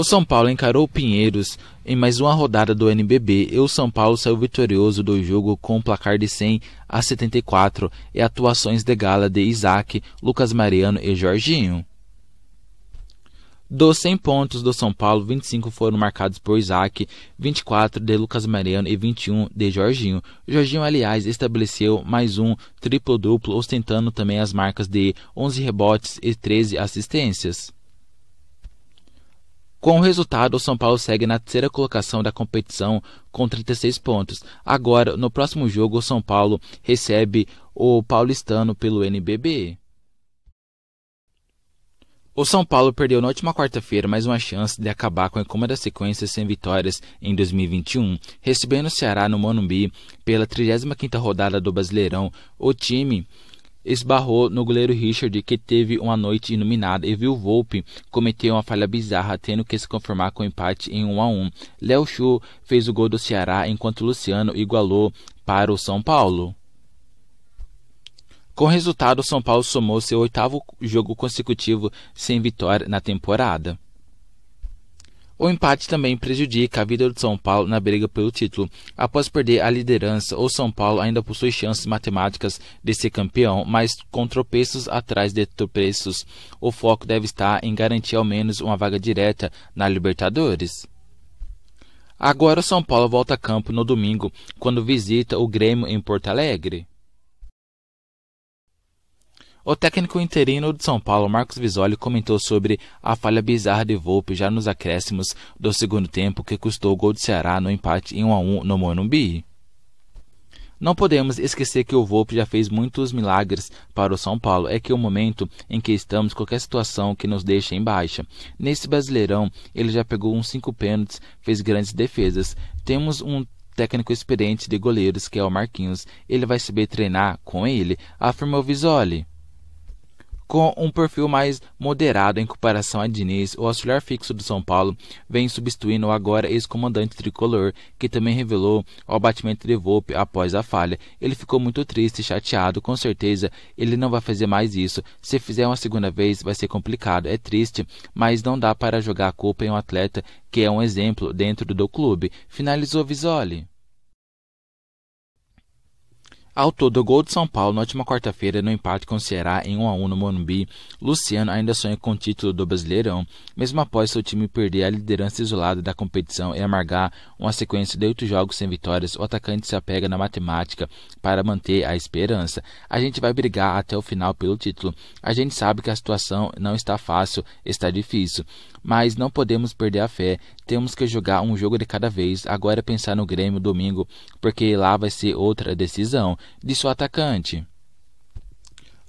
O São Paulo encarou o Pinheiros em mais uma rodada do NBB e o São Paulo saiu vitorioso do jogo com um placar de 100 a 74 e atuações de gala de Isaac, Lucas Mariano e Jorginho. Dos 100 pontos do São Paulo, 25 foram marcados por Isaac, 24 de Lucas Mariano e 21 de Jorginho. Jorginho, aliás, estabeleceu mais um triplo-duplo, ostentando também as marcas de 11 rebotes e 13 assistências. Com o resultado, o São Paulo segue na terceira colocação da competição com 36 pontos. Agora, no próximo jogo, o São Paulo recebe o paulistano pelo NBB. O São Paulo perdeu na última quarta-feira mais uma chance de acabar com a incômoda sequência sem vitórias em 2021, recebendo o Ceará no Monumbi pela 35ª rodada do Brasileirão. O time esbarrou no goleiro Richard, que teve uma noite iluminada e viu Volpe cometer uma falha bizarra, tendo que se conformar com o empate em 1 a 1. Léo Chu fez o gol do Ceará, enquanto Luciano igualou para o São Paulo. Com o resultado, o São Paulo somou seu oitavo jogo consecutivo sem vitória na temporada. O empate também prejudica a vida do São Paulo na briga pelo título. Após perder a liderança, o São Paulo ainda possui chances matemáticas de ser campeão, mas com tropeços atrás de tropeços. O foco deve estar em garantir ao menos uma vaga direta na Libertadores. Agora o São Paulo volta a campo no domingo, quando visita o Grêmio em Porto Alegre. O técnico interino de São Paulo, Marcos Visoli, comentou sobre a falha bizarra de Volpe já nos acréscimos do segundo tempo que custou o gol do Ceará no empate em 1 a 1 no Morumbi. Não podemos esquecer que o Volpe já fez muitos milagres para o São Paulo. É que o momento em que estamos, qualquer situação que nos deixa em baixa. Nesse Brasileirão, ele já pegou uns cinco pênaltis, fez grandes defesas. Temos um técnico experiente de goleiros, que é o Marquinhos. Ele vai saber treinar com ele, afirmou Visoli com um perfil mais moderado em comparação a Diniz, o auxiliar fixo do São Paulo vem substituindo o agora ex-comandante tricolor, que também revelou o abatimento de Volpe após a falha. Ele ficou muito triste e chateado, com certeza ele não vai fazer mais isso. Se fizer uma segunda vez, vai ser complicado. É triste, mas não dá para jogar a culpa em um atleta que é um exemplo dentro do clube. Finalizou Visoli. Ao todo, o gol de São Paulo na última quarta-feira no empate com o Ceará em 1 a 1 no Morumbi, Luciano ainda sonha com o título do Brasileirão, mesmo após seu time perder a liderança isolada da competição e amargar uma sequência de oito jogos sem vitórias. O atacante se apega na matemática para manter a esperança. A gente vai brigar até o final pelo título. A gente sabe que a situação não está fácil, está difícil, mas não podemos perder a fé. Temos que jogar um jogo de cada vez. Agora é pensar no Grêmio domingo, porque lá vai ser outra decisão de seu atacante.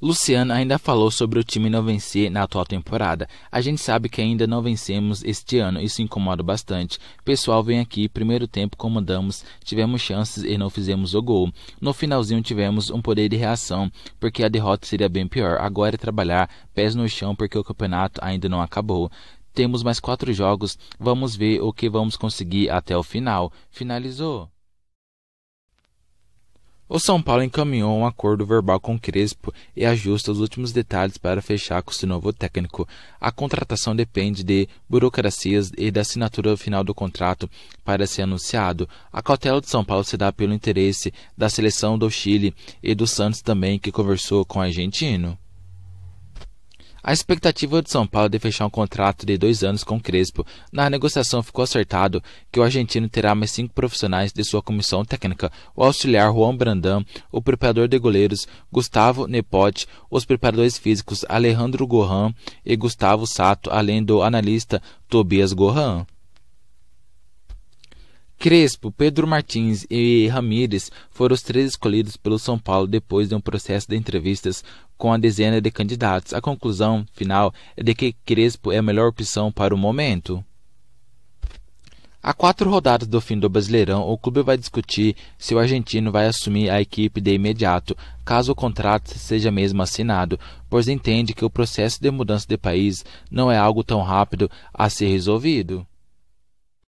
Luciano ainda falou sobre o time não vencer na atual temporada. A gente sabe que ainda não vencemos este ano, isso incomoda bastante. Pessoal, vem aqui, primeiro tempo comandamos, tivemos chances e não fizemos o gol. No finalzinho tivemos um poder de reação, porque a derrota seria bem pior. Agora é trabalhar, pés no chão, porque o campeonato ainda não acabou. Temos mais quatro jogos, vamos ver o que vamos conseguir até o final. Finalizou. O São Paulo encaminhou um acordo verbal com Crespo e ajusta os últimos detalhes para fechar com o novo técnico. A contratação depende de burocracias e da assinatura final do contrato para ser anunciado. A cautela do São Paulo se dá pelo interesse da seleção do Chile e do Santos também, que conversou com o argentino. A expectativa do São Paulo é de fechar um contrato de dois anos com Crespo. Na negociação ficou acertado que o argentino terá mais cinco profissionais de sua comissão técnica: o auxiliar Juan Brandão, o preparador de goleiros Gustavo Nepote, os preparadores físicos Alejandro Gohan e Gustavo Sato, além do analista Tobias Gohan. Crespo, Pedro Martins e Ramírez foram os três escolhidos pelo São Paulo depois de um processo de entrevistas com a dezena de candidatos. A conclusão final é de que Crespo é a melhor opção para o momento. A quatro rodadas do fim do Brasileirão, o clube vai discutir se o argentino vai assumir a equipe de imediato, caso o contrato seja mesmo assinado, pois entende que o processo de mudança de país não é algo tão rápido a ser resolvido.